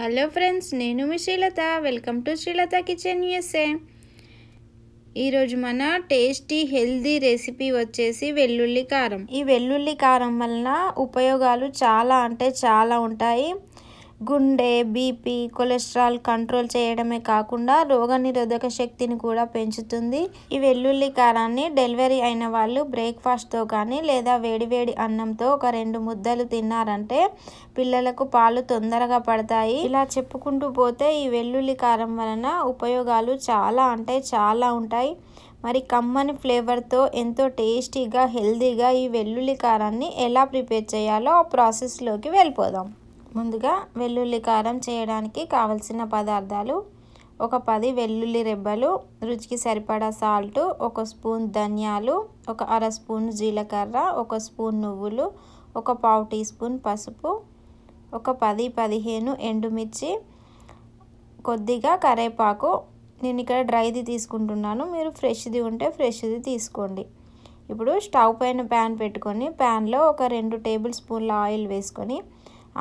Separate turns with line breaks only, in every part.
hello friends నేను మీ Srilatha welcome to Srilatha kitchen USA ఈరోజు మన టేస్టీ హెల్దీ రెసిపీ వచ్చేసి వెల్లుల్లి కారం ఈ వెల్లుల్లి కారం వలన ఉపయోగాలు చాలా అంటే చాలా ఉంటాయి గుండె బీపీ కొలెస్ట్రాల్ కంట్రోల్ చేయడమే కాకుండా రోగనిరోధక శక్తిని కూడా పెంచుతుంది ఈ వెల్లుల్లి కారాన్ని డెలివరీ అయిన వాళ్ళు బ్రేక్ఫాస్ట్తో కానీ లేదా వేడివేడి అన్నంతో ఒక రెండు ముద్దలు తిన్నారంటే పిల్లలకు పాలు తొందరగా పడతాయి ఇలా చెప్పుకుంటూ పోతే ఈ వెల్లుల్లి కారం వలన ఉపయోగాలు చాలా అంటే చాలా ఉంటాయి మరి కమ్మని ఫ్లేవర్తో ఎంతో టేస్టీగా హెల్తీగా ఈ వెల్లుల్లి కారాన్ని ఎలా ప్రిపేర్ చేయాలో ఆ ప్రాసెస్లోకి వెళ్ళిపోదాం ముందుగా వెల్లుల్లి కారం చేయడానికి కావలసిన పదార్థాలు ఒక పది వెల్లుల్లి రెబ్బలు రుచికి సరిపడా సాల్ట్ ఒక స్పూన్ ధనియాలు ఒక అర స్పూన్ జీలకర్ర ఒక స్పూన్ నువ్వులు ఒక పావు టీ స్పూన్ పసుపు ఒక పది పదిహేను ఎండుమిర్చి కొద్దిగా కరేపాకు నేను ఇక్కడ డ్రైది తీసుకుంటున్నాను మీరు ఫ్రెష్ది ఉంటే ఫ్రెష్ది తీసుకోండి ఇప్పుడు స్టవ్ పైన ప్యాన్ పెట్టుకొని ప్యాన్లో ఒక రెండు టేబుల్ స్పూన్ల ఆయిల్ వేసుకొని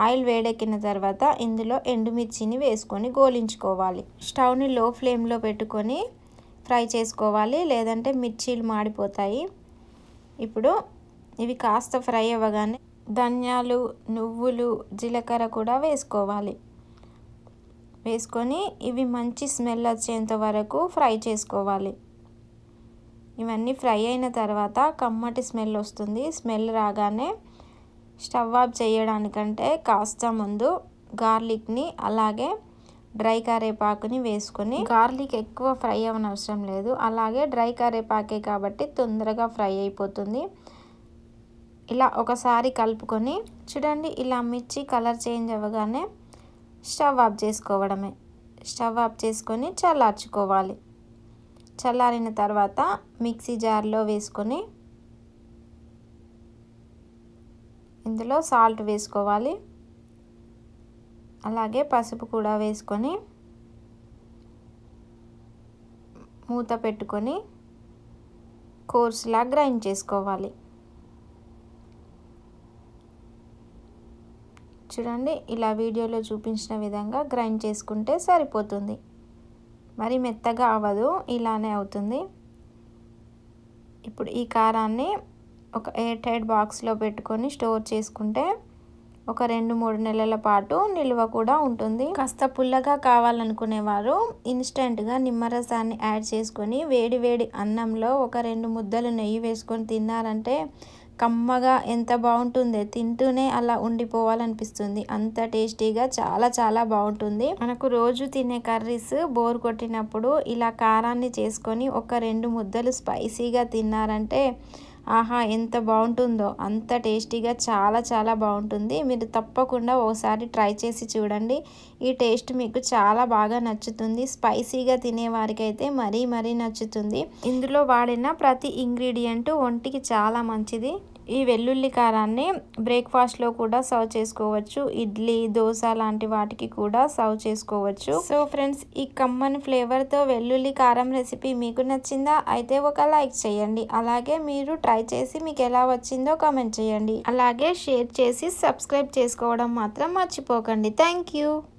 ఆయిల్ వేడెక్కిన తర్వాత ఇందులో ఎండుమిర్చిని వేసుకొని గోలించుకోవాలి స్టవ్ని లో ఫ్లేమ్లో పెట్టుకొని ఫ్రై చేసుకోవాలి లేదంటే మిర్చీలు మాడిపోతాయి ఇప్పుడు ఇవి కాస్త ఫ్రై అవ్వగానే ధనియాలు నువ్వులు జీలకర్ర కూడా వేసుకోవాలి వేసుకొని ఇవి మంచి స్మెల్ వచ్చేంత వరకు ఫ్రై చేసుకోవాలి ఇవన్నీ ఫ్రై అయిన తర్వాత కమ్మటి స్మెల్ వస్తుంది స్మెల్ రాగానే స్టవ్ ఆఫ్ చేయడానికంటే కాస్త ముందు గార్లిక్ని అలాగే డ్రై కరేపాకుని వేసుకొని గార్లిక్ ఎక్కువ ఫ్రై అవ్వనవసరం లేదు అలాగే డ్రై కరేపాకే కాబట్టి తొందరగా ఫ్రై అయిపోతుంది ఇలా ఒకసారి కలుపుకొని చూడండి ఇలా మిర్చి కలర్ చేంజ్ అవ్వగానే స్టవ్ ఆఫ్ చేసుకోవడమే స్టవ్ ఆఫ్ చేసుకొని చల్లార్చుకోవాలి చల్లారిన తర్వాత మిక్సీ జార్లో వేసుకొని ఇందులో సాల్ట్ వేసుకోవాలి అలాగే పసుపు కూడా వేసుకొని మూత పెట్టుకొని కోర్సులా గ్రైండ్ చేసుకోవాలి చూడండి ఇలా వీడియోలో చూపించిన విధంగా గ్రైండ్ చేసుకుంటే సరిపోతుంది మరి మెత్తగా అవ్వదు ఇలానే అవుతుంది ఇప్పుడు ఈ కారాన్ని ఒక ఎయిర్ టైట్ బాక్స్లో పెట్టుకొని స్టోర్ చేసుకుంటే ఒక రెండు మూడు నెలల పాటు నిల్వ కూడా ఉంటుంది కాస్త పుల్లగా కావాలనుకునేవారు ఇన్స్టెంట్గా నిమ్మరసాన్ని యాడ్ చేసుకొని వేడి వేడి అన్నంలో ఒక రెండు ముద్దలు నెయ్యి వేసుకొని తిన్నారంటే కమ్మగా ఎంత బాగుంటుంది తింటూనే అలా ఉండిపోవాలనిపిస్తుంది అంత టేస్టీగా చాలా చాలా బాగుంటుంది మనకు రోజు తినే కర్రీస్ బోర్ కొట్టినప్పుడు ఇలా కారాన్ని చేసుకొని ఒక రెండు ముద్దలు స్పైసీగా తిన్నారంటే ఆహా ఎంత బాగుంటుందో అంత టేస్టీగా చాలా చాలా బాగుంటుంది మీరు తప్పకుండా ఒకసారి ట్రై చేసి చూడండి ఈ టేస్ట్ మీకు చాలా బాగా నచ్చుతుంది స్పైసీగా తినేవారికైతే మరీ మరీ నచ్చుతుంది ఇందులో వాడిన ప్రతి ఇంగ్రీడియంట్ ఒంటికి చాలా మంచిది ఈ వెల్లుల్లి కారాన్ని బ్రేక్ఫాస్ట్లో కూడా సర్వ్ చేసుకోవచ్చు ఇడ్లీ దోశ లాంటి వాటికి కూడా సర్వ్ చేసుకోవచ్చు సో ఫ్రెండ్స్ ఈ కమ్మన్ ఫ్లేవర్తో వెల్లుల్లి కారం రెసిపీ మీకు నచ్చిందా అయితే ఒక లైక్ చేయండి అలాగే మీరు ట్రై చేసి మీకు ఎలా వచ్చిందో కామెంట్ చేయండి అలాగే షేర్ చేసి సబ్స్క్రైబ్ చేసుకోవడం మాత్రం మర్చిపోకండి థ్యాంక్